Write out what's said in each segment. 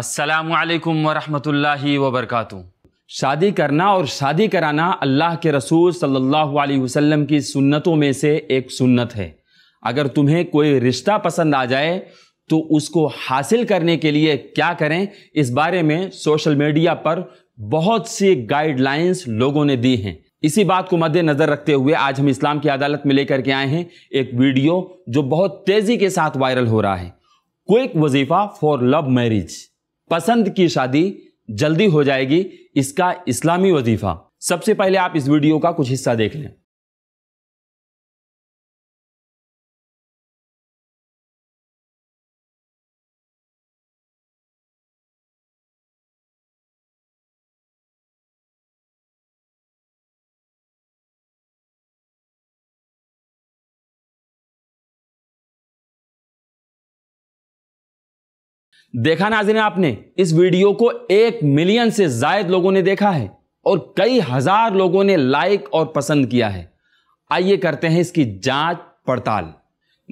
असलकम वरहमतुल्लाहि वबरकatuh शादी करना और शादी कराना अल्लाह के रसूल सल्लल्लाहु अलैहि वसल्लम की सुन्नतों में से एक सुन्नत है अगर तुम्हें कोई रिश्ता पसंद आ जाए तो उसको हासिल करने के लिए क्या करें इस बारे में सोशल मीडिया पर बहुत सी गाइडलाइंस लोगों ने दी हैं इसी बात को मद्देनज़र रखते हुए आज हम इस्लाम की अदालत में लेकर के आए हैं एक वीडियो जो बहुत तेज़ी के साथ वायरल हो रहा है क्विक वजीफा फॉर लव मैरिज पसंद की शादी जल्दी हो जाएगी इसका इस्लामी वजीफा सबसे पहले आप इस वीडियो का कुछ हिस्सा देख लें देखा नाजिन आपने इस वीडियो को एक मिलियन से जायद लोगों ने देखा है और कई हजार लोगों ने लाइक और पसंद किया है आइए करते हैं इसकी जांच पड़ताल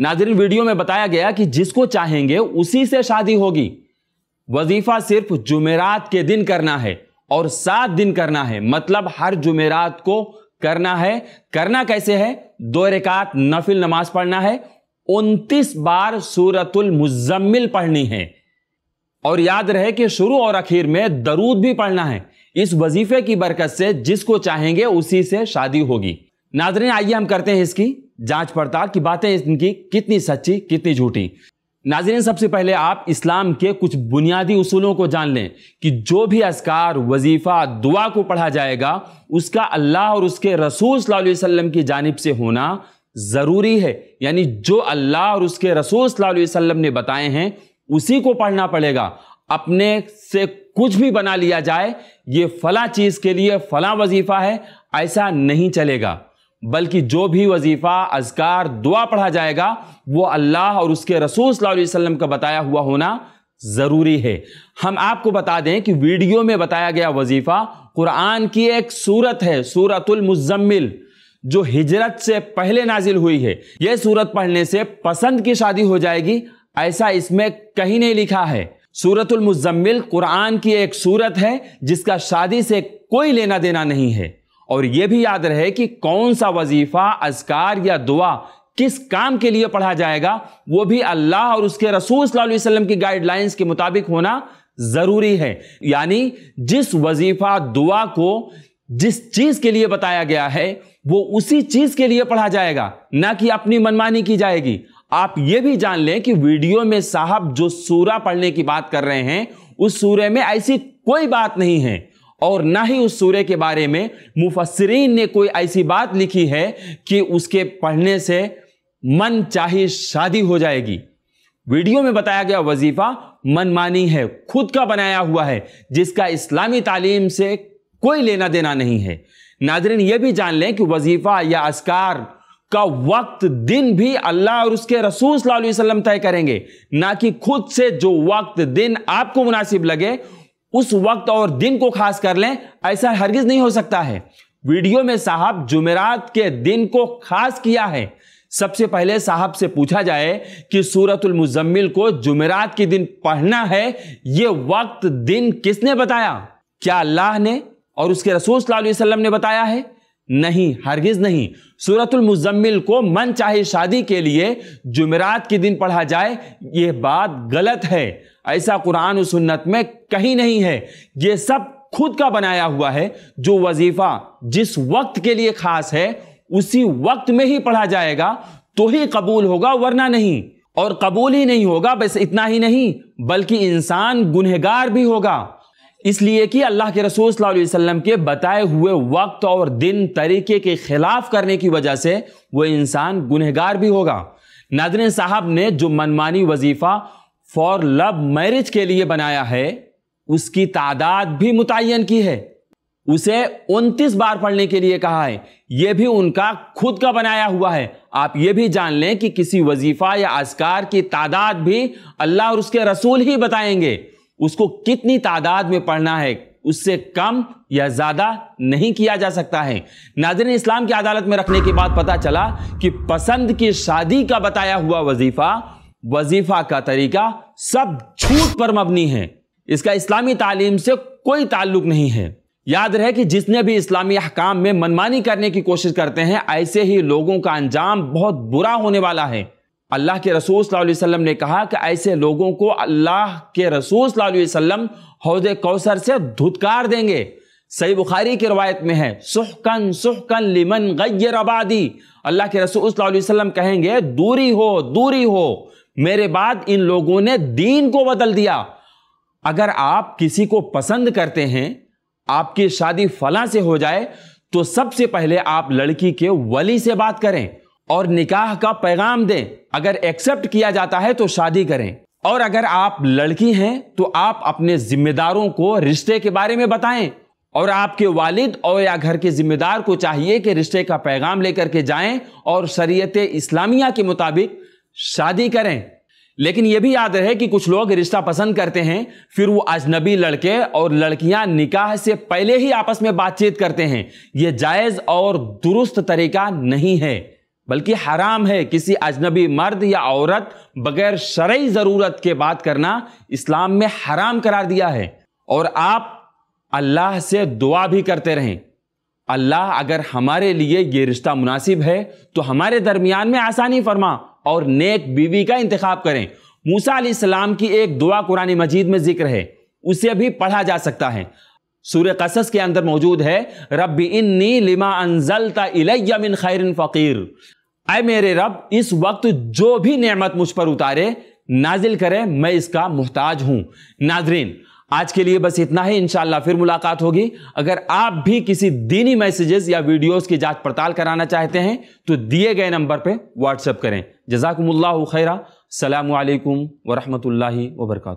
नाजरीन वीडियो में बताया गया कि जिसको चाहेंगे उसी से शादी होगी वजीफा सिर्फ जुमेरात के दिन करना है और सात दिन करना है मतलब हर जुमेरात को करना है करना कैसे है दो रकात नफिल नमाज पढ़ना है उनतीस बार सूरतुल मुजम्मिल पढ़नी है और याद रहे कि शुरू और आखिर में दरूद भी पढ़ना है इस वजीफे की बरकत से जिसको चाहेंगे उसी से शादी होगी नाजरीन आइए हम करते हैं इसकी जांच पड़ताल की बातें इनकी कितनी सच्ची कितनी झूठी नाजरीन सबसे पहले आप इस्लाम के कुछ बुनियादी उसूलों को जान लें कि जो भी असकार वजीफ़ा दुआ को पढ़ा जाएगा उसका अल्लाह और उसके रसूल वसल्लम की जानब से होना ज़रूरी है यानी जो अल्लाह और उसके रसूल वसल्लम ने बताए हैं उसी को पढ़ना पड़ेगा अपने से कुछ भी बना लिया जाए ये फला चीज़ के लिए फला वजीफ़ा है ऐसा नहीं चलेगा बल्कि जो भी वजीफ़ा अजकार दुआ पढ़ा जाएगा वो अल्लाह और उसके रसूल वसल्लम का बताया हुआ होना ज़रूरी है हम आपको बता दें कि वीडियो में बताया गया वजीफ़ा कुरान की एक सूरत है सूरतुल मुजम्मिल जो हिजरत से पहले नाजिल हुई है यह सूरत पढ़ने से पसंद की शादी हो जाएगी ऐसा इसमें कहीं नहीं लिखा है सूरतुल मुजम्मिल कुरान की एक सूरत है जिसका शादी से कोई लेना देना नहीं है और यह भी याद रहे कि कौन सा वजीफा अजकार या दुआ किस काम के लिए पढ़ा जाएगा वो भी अल्लाह और उसके रसूल वसल्लम की गाइडलाइंस के मुताबिक होना ज़रूरी है यानी जिस वजीफा दुआ को जिस चीज़ के लिए बताया गया है वो उसी चीज़ के लिए पढ़ा जाएगा ना कि अपनी मनमानी की जाएगी आप यह भी जान लें कि वीडियो में साहब जो सूरा पढ़ने की बात कर रहे हैं उस सूर्य में ऐसी कोई बात नहीं है और ना ही उस सूर्य के बारे में मुफसरीन ने कोई ऐसी बात लिखी है कि उसके पढ़ने से मन चाहे शादी हो जाएगी वीडियो में बताया गया वजीफा मनमानी है खुद का बनाया हुआ है जिसका इस्लामी तालीम से कोई लेना देना नहीं है नाजरीन यह भी जान लें कि वजीफा या असकार का वक्त दिन भी अल्लाह और उसके रसूल सल्लल्लाहु अलैहि वसल्लम तय करेंगे ना कि खुद से जो वक्त दिन आपको मुनासिब लगे उस वक्त और दिन को खास कर लें ऐसा हरगिज नहीं हो सकता है वीडियो में साहब जुमेरात के दिन को खास किया है सबसे पहले साहब से पूछा जाए कि सूरतुल मुजम्मिल को जुमेरात के दिन पढ़ना है ये वक्त दिन किसने बताया क्या अल्लाह ने और उसके रसूल सल्लल्लाहु अलैहि वसल्लम ने बताया है नहीं हरगिज़ नहीं सूरतुल मुजम्मिल को मन चाहे शादी के लिए जुमेरात के दिन पढ़ा जाए यह बात गलत है ऐसा कुरान और सुन्नत में कहीं नहीं है ये सब खुद का बनाया हुआ है जो वजीफ़ा जिस वक्त के लिए ख़ास है उसी वक्त में ही पढ़ा जाएगा तो ही कबूल होगा वरना नहीं और कबूल ही नहीं होगा बस इतना ही नहीं बल्कि इंसान गुनहगार भी होगा इसलिए कि अल्लाह के रसूल सल्लल्लाहु अलैहि वसल्लम के बताए हुए वक्त और दिन तरीके के खिलाफ करने की वजह से वो इंसान गुनहगार भी होगा नादन साहब ने जो मनमानी वजीफ़ा फॉर लव मैरिज के लिए बनाया है उसकी तादाद भी मुतन की है उसे 29 बार पढ़ने के लिए कहा है यह भी उनका खुद का बनाया हुआ है आप ये भी जान लें कि किसी वजीफ़ा या असकार की तादाद भी अल्लाह और उसके रसूल ही बताएंगे उसको कितनी तादाद में पढ़ना है उससे कम या ज़्यादा नहीं किया जा सकता है नाजरन इस्लाम की अदालत में रखने के बाद पता चला कि पसंद की शादी का बताया हुआ वजीफ़ा वजीफ़ा का तरीका सब झूठ पर मबनी है इसका इस्लामी तालीम से कोई ताल्लुक नहीं है याद रहे कि जिसने भी इस्लामी अहकाम में मनमानी करने की कोशिश करते हैं ऐसे ही लोगों का अंजाम बहुत बुरा होने वाला है अल्लाह के रसूल सल्लल्लाहु अलैहि वसल्लम ने कहा कि ऐसे लोगों को अल्लाह के रसूल सल्लल्लाहु अलैहि वसल्लम हौज कौसर से धुतकार देंगे सही बुखारी की रवायत में है सुहकन सुहकन लिमन गैर आबादी अल्लाह के रसूल सल्लल्लाहु अलैहि वसल्लम कहेंगे दूरी हो दूरी हो मेरे बाद इन लोगों ने दीन को बदल दिया अगर आप किसी को पसंद करते हैं आपकी शादी फला से हो जाए तो सबसे पहले आप लड़की के वली से बात करें और निकाह का पैगाम दें अगर एक्सेप्ट किया जाता है तो शादी करें और अगर आप लड़की हैं तो आप अपने जिम्मेदारों को रिश्ते के बारे में बताएं और आपके वालिद और या घर के जिम्मेदार को चाहिए कि रिश्ते का पैगाम लेकर के जाएं और शरीयत इस्लामिया के मुताबिक शादी करें लेकिन यह भी याद रहे कि कुछ लोग रिश्ता पसंद करते हैं फिर वो अजनबी लड़के और लड़कियां निकाह से पहले ही आपस में बातचीत करते हैं ये जायज़ और दुरुस्त तरीका नहीं है बल्कि हराम है किसी अजनबी मर्द या औरत बगैर शरय ज़रूरत के बात करना इस्लाम में हराम करार दिया है और आप अल्लाह से दुआ भी करते रहें अल्लाह अगर हमारे लिए ये रिश्ता मुनासिब है तो हमारे दरमियान में आसानी फरमा और नेक बीवी का इंतखब करें मूसा की एक दुआ कुरानी मजीद में जिक्र है उसे भी पढ़ा जा सकता है सूर्य कसस के अंदर मौजूद है रब इन्नी लिमा अनजलता इलैया मिन खैरिन फ़कीर अय मेरे रब इस वक्त जो भी नेमत मुझ पर उतारे नाजिल करें मैं इसका मोहताज हूँ नाजरीन आज के लिए बस इतना ही इंशाल्लाह फिर मुलाकात होगी अगर आप भी किसी दीनी मैसेजेस या वीडियोस की जांच पड़ताल कराना चाहते हैं तो दिए गए नंबर पे व्हाट्सएप करें जजाकमुल्ला खैरा सलामकुम वरहमल वर्का